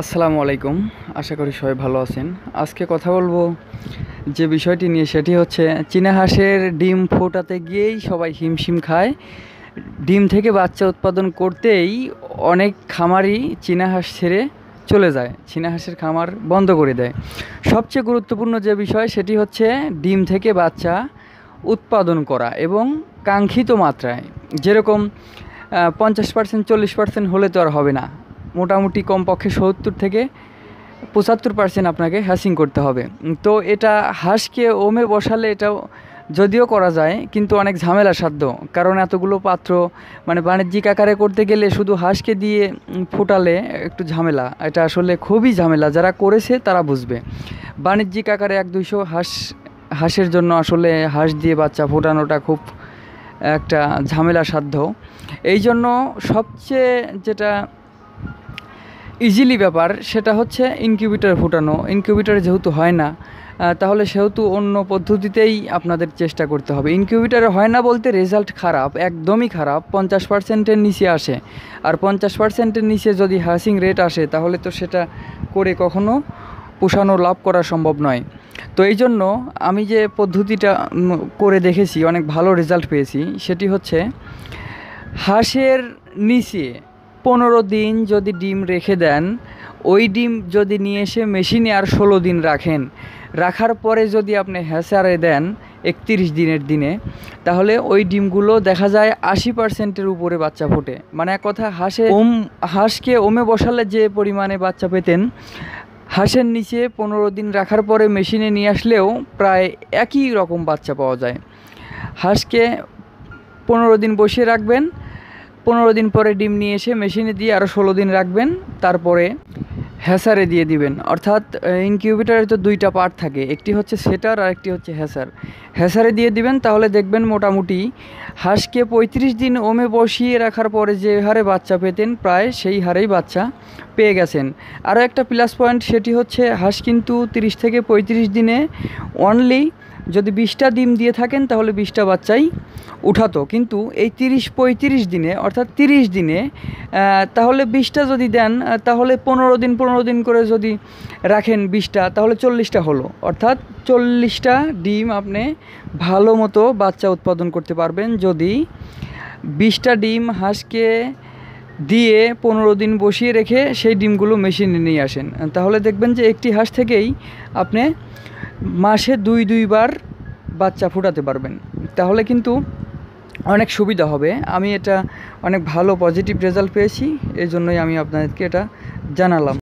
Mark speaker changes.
Speaker 1: আসসালামু আলাইকুম আশা করি সবাই ভালো আছেন আজকে কথা বলবো যে বিষয়টি নিয়ে সেটি হচ্ছে চীনা হাঁসের ডিম ফোটাতে গিয়েই সবাই হিমশিম খায় ডিম থেকে বাচ্চা উৎপাদন করতেই অনেক খামারই চীনা হাঁস ছেড়ে চলে যায় চীনা হাঁসের খামার বন্ধ করে দেয় সবচেয়ে গুরুত্বপূর্ণ যে বিষয় সেটি হচ্ছে ডিম থেকে বাচ্চা উৎপাদন করা এবং কাঙ্ক্ষিত মাত্রায় যেরকম পঞ্চাশ পার্সেন্ট চল্লিশ পার্সেন্ট হলে তো আর হবে না মোটামুটি কমপক্ষে সত্তর থেকে পঁচাত্তর পার্সেন্ট আপনাকে হ্যাসিং করতে হবে তো এটা হাঁসকে ওমে বসালে এটাও যদিও করা যায় কিন্তু অনেক ঝামেলা সাধ্য কারণ এতগুলো পাত্র মানে বাণিজ্যিক আকারে করতে গেলে শুধু হাঁসকে দিয়ে ফোটালে একটু ঝামেলা এটা আসলে খুবই ঝামেলা যারা করেছে তারা বুঝবে বাণিজ্যিক আকারে এক দুইশো হাঁস হাঁসের জন্য আসলে হাঁস দিয়ে বাচ্চা ফোটানোটা খুব একটা ঝামেলা সাধ্য এই জন্য সবচেয়ে যেটা ইজিলি ব্যাপার সেটা হচ্ছে ইনকিউবিটার ফুটানো ইনকিউবিটার যেহেতু হয় না তাহলে সেহেতু অন্য পদ্ধতিতেই আপনাদের চেষ্টা করতে হবে ইনকিউবেটারে হয় না বলতে রেজাল্ট খারাপ একদমই খারাপ পঞ্চাশ পার্সেন্টের নিচে আসে আর পঞ্চাশ পার্সেন্টের নিচে যদি হাসিং রেট আসে তাহলে তো সেটা করে কখনো পোষানো লাভ করা সম্ভব নয় তো এই জন্য আমি যে পদ্ধতিটা করে দেখেছি অনেক ভালো রেজাল্ট পেয়েছি সেটি হচ্ছে হাঁসের নিচে পনেরো দিন যদি ডিম রেখে দেন ওই ডিম যদি নিয়ে এসে মেশিনে আর ষোলো দিন রাখেন রাখার পরে যদি আপনি হ্যাসারে দেন একত্রিশ দিনের দিনে তাহলে ওই ডিমগুলো দেখা যায় আশি পার্সেন্টের উপরে বাচ্চা ফোটে মানে এক কথা হাঁসে ওম হাঁসকে ওমে বসালে যে পরিমাণে বাচ্চা পেতেন হাঁসের নিচে পনেরো দিন রাখার পরে মেশিনে নিয়ে আসলেও প্রায় একই রকম বাচ্চা পাওয়া যায় হাঁসকে পনেরো দিন বসিয়ে রাখবেন পনেরো দিন পরে ডিম নিয়ে এসে মেশিনে দিয়ে আরও ষোলো দিন রাখবেন তারপরে হ্যাসারে দিয়ে দিবেন অর্থাৎ ইনকিউবেটারে তো দুইটা পার্ট থাকে একটি হচ্ছে সেটার আর একটি হচ্ছে হ্যাসার হ্যাসারে দিয়ে দিবেন তাহলে দেখবেন মোটামুটি হাঁসকে ৩৫ দিন ওমে বসিয়ে রাখার পরে যে হারে বাচ্চা পেতেন প্রায় সেই হারেই বাচ্চা পেয়ে গেছেন আরও একটা প্লাস পয়েন্ট সেটি হচ্ছে হাঁস কিন্তু ৩০ থেকে ৩৫ দিনে অনলি যদি বিশটা ডিম দিয়ে থাকেন তাহলে বিশটা বাচ্চাই উঠাতো কিন্তু এই তিরিশ পঁয়ত্রিশ দিনে অর্থাৎ তিরিশ দিনে তাহলে বিশটা যদি দেন তাহলে পনেরো দিন পনেরো দিন করে যদি রাখেন বিশটা তাহলে চল্লিশটা হলো অর্থাৎ চল্লিশটা ডিম আপনি ভালো মতো বাচ্চা উৎপাদন করতে পারবেন যদি বিশটা ডিম হাঁসকে দিয়ে পনেরো দিন বসিয়ে রেখে সেই ডিমগুলো মেশিনে নিয়ে আসেন তাহলে দেখবেন যে একটি হাঁস থেকেই আপনি মাসে দুই দুইবার বাচ্চা ফুটাতে পারবেন তাহলে কিন্তু অনেক সুবিধা হবে আমি এটা অনেক ভালো পজিটিভ রেজাল্ট পেয়েছি এই জন্যই আমি আপনাদেরকে এটা জানালাম